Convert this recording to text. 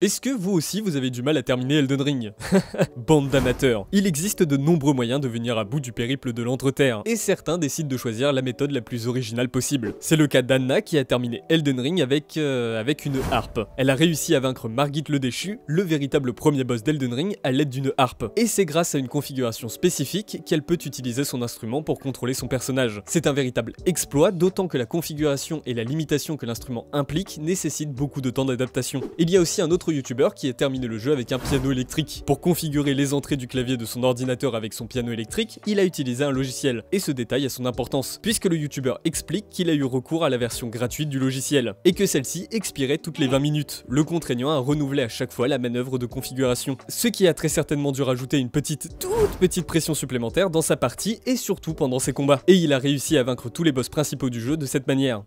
Est-ce que vous aussi vous avez du mal à terminer Elden Ring Bande d'amateurs. Il existe de nombreux moyens de venir à bout du périple de l'entre-terre, et certains décident de choisir la méthode la plus originale possible. C'est le cas d'Anna qui a terminé Elden Ring avec, euh, avec une harpe. Elle a réussi à vaincre Margit le Déchu, le véritable premier boss d'Elden Ring, à l'aide d'une harpe. Et c'est grâce à une configuration spécifique qu'elle peut utiliser son instrument pour contrôler son personnage. C'est un véritable exploit, d'autant que la configuration et la limitation que l'instrument implique nécessitent beaucoup de temps d'adaptation. Il y a aussi un autre Youtuber youtubeur qui a terminé le jeu avec un piano électrique. Pour configurer les entrées du clavier de son ordinateur avec son piano électrique, il a utilisé un logiciel, et ce détail a son importance, puisque le youtubeur explique qu'il a eu recours à la version gratuite du logiciel, et que celle-ci expirait toutes les 20 minutes, le contraignant à renouveler à chaque fois la manœuvre de configuration, ce qui a très certainement dû rajouter une petite, toute petite pression supplémentaire dans sa partie et surtout pendant ses combats, et il a réussi à vaincre tous les boss principaux du jeu de cette manière.